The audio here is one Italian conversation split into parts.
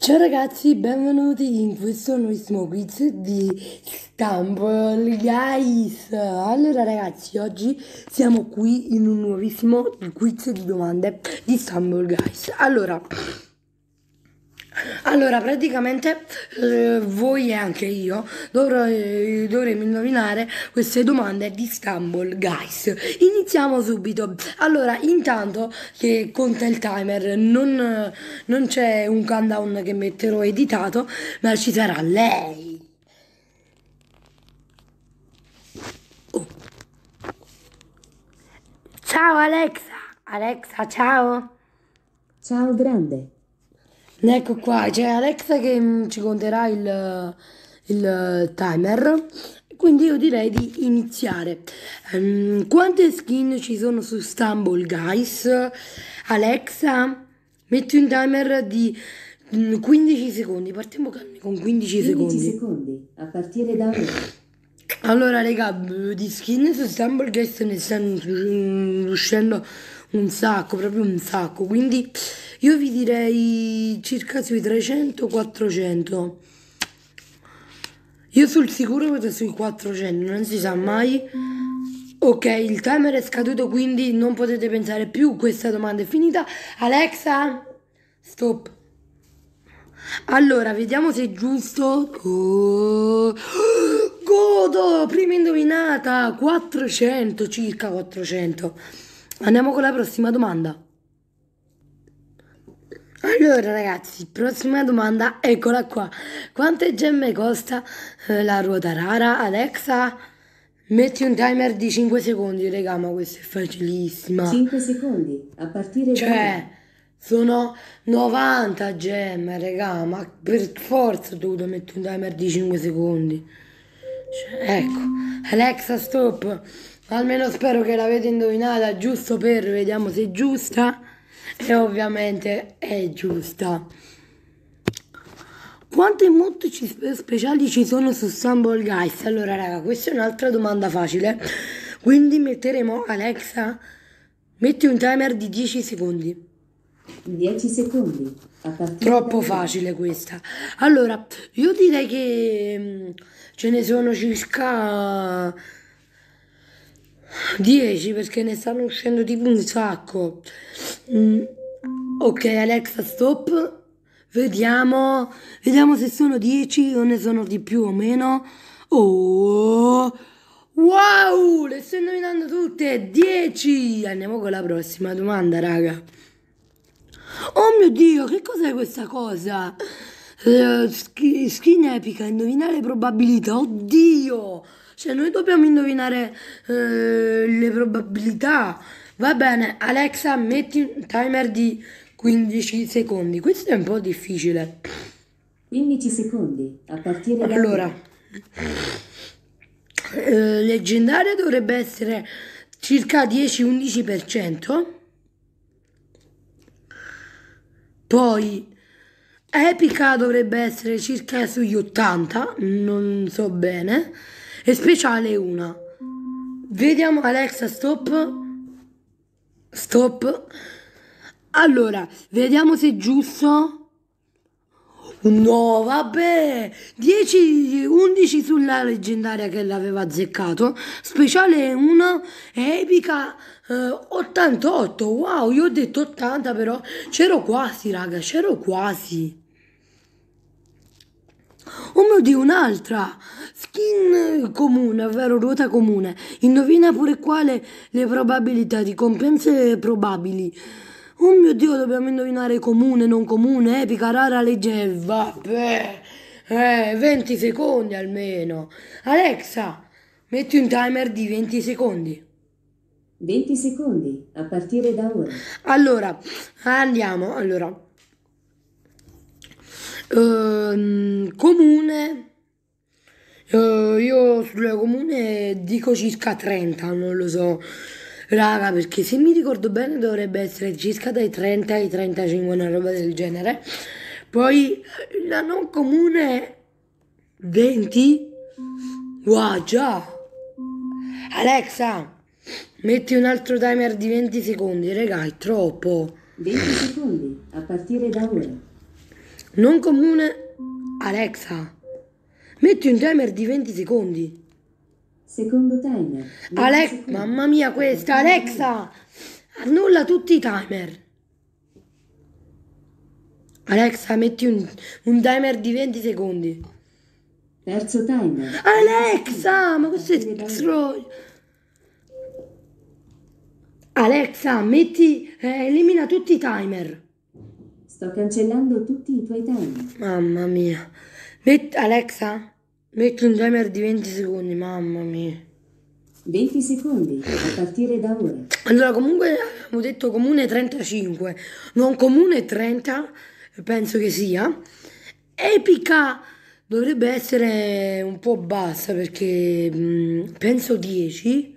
Ciao ragazzi, benvenuti in questo nuovissimo quiz di Stumble Guys Allora ragazzi, oggi siamo qui in un nuovissimo quiz di domande di Stumble Guys Allora, allora, praticamente eh, voi e anche io dovrò, eh, dovremo indovinare queste domande di Istanbul, guys. Iniziamo subito. Allora, intanto che conta il timer, non, non c'è un countdown che metterò editato, ma ci sarà lei. Oh. Ciao Alexa! Alexa, ciao! Ciao grande! Ecco qua, c'è Alexa che mm, ci conterà il, il timer. Quindi io direi di iniziare. Um, quante skin ci sono su Stumble, guys? Alexa, metti un timer di 15 mm, secondi. Partiamo con 15, secondi. 15 secondi, a partire da ora. Allora, raga, di skin su Stumble Guys ne stanno mm, uscendo un sacco, proprio un sacco. Quindi io vi direi circa sui 300-400. Io sul sicuro vado sui 400, non si sa mai. Ok, il timer è scaduto, quindi non potete pensare più. Questa domanda è finita. Alexa, stop. Allora, vediamo se è giusto. Godo, prima indovinata, 400, circa 400. Andiamo con la prossima domanda. Allora ragazzi, prossima domanda, eccola qua. Quante gemme costa eh, la ruota rara? Alexa, metti un timer di 5 secondi, raga, ma questa è facilissima. 5 secondi, a partire cioè, da... Cioè, sono 90 gemme, raga, ma per forza ho dovuto mettere un timer di 5 secondi. Cioè, ecco, Alexa, stop. Almeno spero che l'avete indovinata, giusto per vediamo se è giusta. E ovviamente è giusta. Quante emotici speciali ci sono su Stumble Guys? Allora, raga, questa è un'altra domanda facile. Quindi metteremo Alexa. Metti un timer di 10 secondi. 10 secondi. Troppo facile questa. Allora, io direi che mm, ce ne sono circa 10 perché ne stanno uscendo tipo un sacco. Mm. Ok, Alexa, stop. Vediamo, vediamo se sono 10 o ne sono di più o meno. Oh, wow, le sto indovinando tutte. 10. Andiamo con la prossima domanda, raga. Oh mio dio, che cos'è questa cosa? Uh, skin epica, indovinare probabilità. Oddio! Cioè, noi dobbiamo indovinare eh, le probabilità. Va bene, Alexa, metti un timer di 15 secondi. Questo è un po' difficile. 15 secondi, a partire da... Allora, eh, leggendaria dovrebbe essere circa 10-11%. Poi epica dovrebbe essere circa sugli 80, non so bene e speciale una. Vediamo Alexa, stop. Stop. Allora, vediamo se è giusto. No, vabbè. 10, 11 sulla leggendaria che l'aveva azzeccato. Speciale una epica eh, 88. Wow, io ho detto 80 però. C'ero quasi, raga, c'ero quasi. Oh mio dio, un'altra! Skin comune, ovvero ruota comune. Indovina pure quale le probabilità di compense probabili. Oh mio dio, dobbiamo indovinare comune, non comune, epica, rara, legge. Eh, vabbè, eh, 20 secondi almeno. Alexa, metti un timer di 20 secondi. 20 secondi, a partire da ora. Allora, andiamo, allora. Uh, comune, uh, io sulla comune dico circa 30, non lo so. Raga, perché se mi ricordo bene dovrebbe essere circa dai 30 ai 35, una roba del genere. Poi la non comune 20. Wow, già. Alexa, metti un altro timer di 20 secondi, raga, è troppo. 20 secondi a partire da ora. Non comune Alexa, metti un timer di 20 secondi. Secondo timer. Alex, mamma mia questa, Alexa, annulla tutti i timer. Alexa, metti un, un timer di 20 secondi. Terzo timer. Alexa, ma questo è troll. Alexa, metti, eh, elimina tutti i timer. Sto cancellando tutti i tuoi tempi. Mamma mia. Met- Alexa, metti un timer di 20 secondi, mamma mia. 20 secondi a partire da ora. Allora, comunque abbiamo detto comune 35, non comune 30, penso che sia. Epica dovrebbe essere un po' bassa perché mh, mm, penso 10.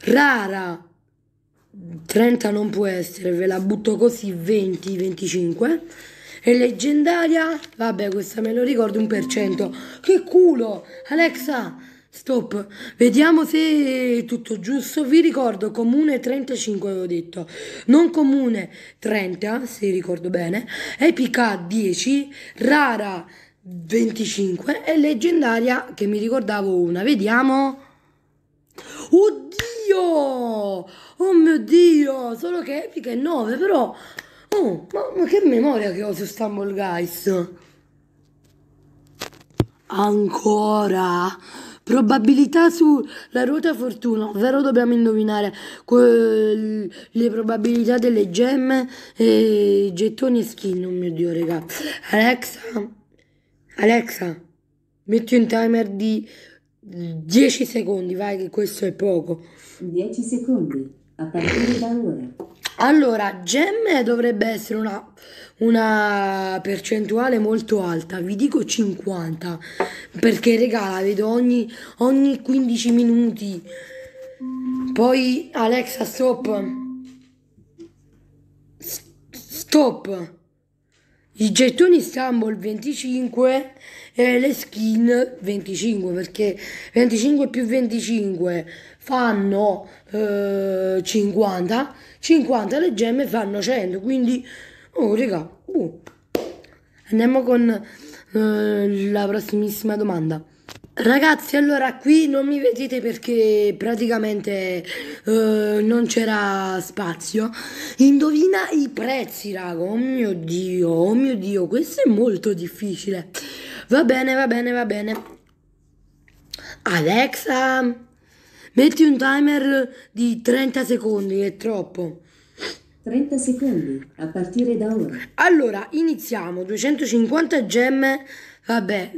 Rara 30 non può essere, ve la butto così 20, 25. E leggendaria, vabbè questa me lo ricordo un per cento. Che culo! Alexa, stop. Vediamo se è tutto giusto. Vi ricordo comune 35 avevo detto. Non comune 30, se ricordo bene. Epica 10, rara 25 e leggendaria che mi ricordavo una. Vediamo. Oddio! oh mio dio, solo che Epica è 9, però... Oh, ma, ma che memoria che ho su Stumble Guys! Ancora! Probabilità sulla ruota fortuna, ovvero dobbiamo indovinare quel, le probabilità delle gemme, e gettoni e skin, oh mio dio raga. Alexa, Alexa, metti un timer di 10 secondi, vai che questo è poco. 10 secondi a partire da ora. Allora, gemme dovrebbe essere una, una, percentuale molto alta, vi dico 50, perché regala, vedo ogni, ogni 15 minuti. Poi Alexa, stop. Stop i gettoni Stumble 25 e le skin 25 perché 25 più 25 fanno eh, 50 50 le gemme fanno 100 quindi oh raga uh. andiamo con eh, la prossimissima domanda Ragazzi, allora qui non mi vedete perché praticamente eh, non c'era spazio. Indovina i prezzi, raga. Oh mio Dio, oh mio Dio, questo è molto difficile. Va bene, va bene, va bene. Alexa, metti un timer di 30 secondi, è troppo. 30 secondi, a partire da ora. Allora, iniziamo. 250 gemme, vabbè,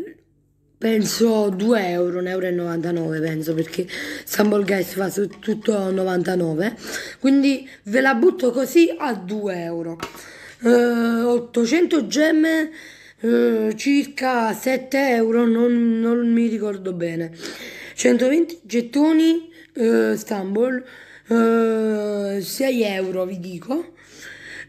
Penso 2 euro, 1,99 euro penso perché Sambal Guys fa su tutto 99 quindi ve la butto così a 2 euro eh, 800 gemme eh, circa 7 euro non, non, mi ricordo bene 120 gettoni eh, Stumble eh, 6 euro vi dico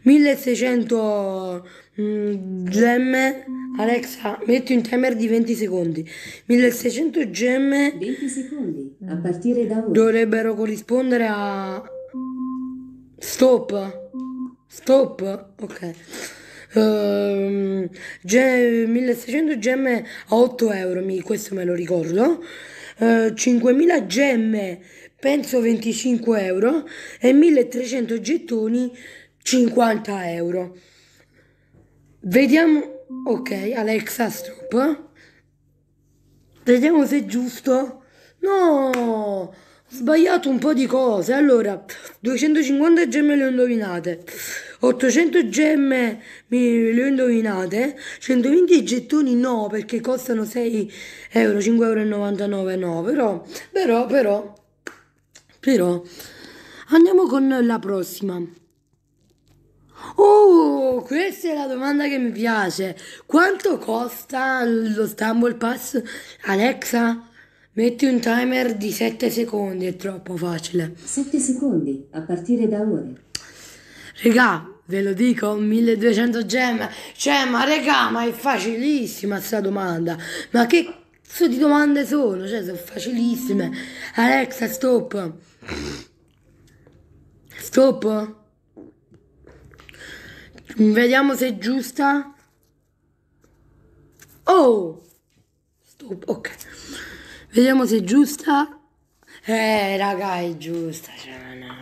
1600 Mm, gemme. Alexa, metti un timer di 20 secondi. 1600 gemme. 20 secondi. A partire da ora. Dovrebbero corrispondere a. Stop. Stop. Ok. Uh, gem, 1600 gemme a 8 euro. questo me lo ricordo. Uh, eh, 5000 gemme, penso 25 euro. E 1300 gettoni, 50 euro. Vediamo. Ok, Alexa stop. Vediamo se è giusto. No, ho sbagliato un po' di cose. Allora, 250 gemme le ho indovinate. 800 gemme le ho indovinate. 120 gettoni no, perché costano 6 euro, 5,99 euro. No, però, però, però, però. Andiamo con la prossima. Oh, questa è la domanda che mi piace. Quanto costa lo Stumble Pass? Alexa, metti un timer di 7 secondi, è troppo facile. 7 secondi, a partire da ora. Regà, ve lo dico, 1200 gemme. Cioè, ma regà, ma è facilissima sta domanda. Ma che cazzo di domande sono? Cioè, sono facilissime. Alexa, stop. Stop. Vediamo se è giusta. Oh! Stop, ok. Vediamo se è giusta. Eh, raga, è giusta. Cioè, no.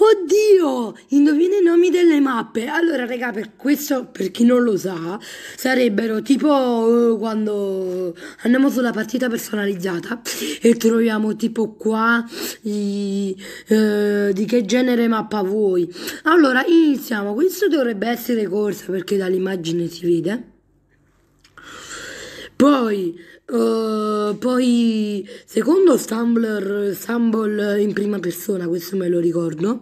Oddio, indovina i nomi delle mappe. Allora, raga, per questo, per chi non lo sa, sarebbero tipo eh, quando andiamo sulla partita personalizzata e troviamo tipo qua i, eh, di che genere mappa vuoi. Allora, iniziamo. Questo dovrebbe essere corsa perché dall'immagine si vede. Poi Uh, poi, secondo Stumbler, Stumble in prima persona, questo me lo ricordo.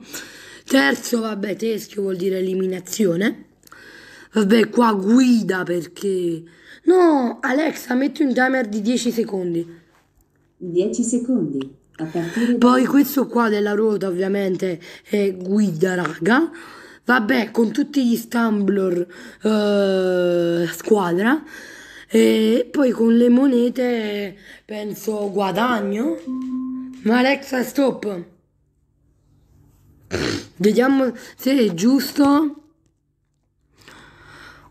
Terzo, vabbè, teschio vuol dire eliminazione. Vabbè, qua guida perché... No, Alexa, metti un timer di 10 secondi. 10 secondi. Poi da... questo qua della ruota ovviamente è guida raga. Vabbè, con tutti gli stumbler eh, squadra. E poi con le monete penso guadagno. Ma Alexa, stop. Vediamo se è giusto.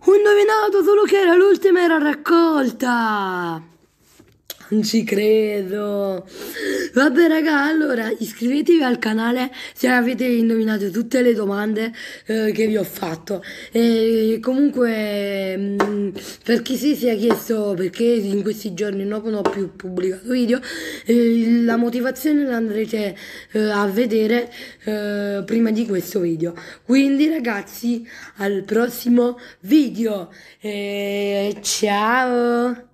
Ho indovinato solo che era l'ultima era raccolta. Non ci credo. Vabbè raga, allora iscrivetevi al canale se avete indovinato tutte le domande eh, che vi ho fatto. E comunque mh, mm, per chi si sia chiesto perché in questi giorni non ho più pubblicato video, eh, la motivazione la andrete eh, a vedere eh, prima di questo video. Quindi ragazzi, al prossimo video. ciao!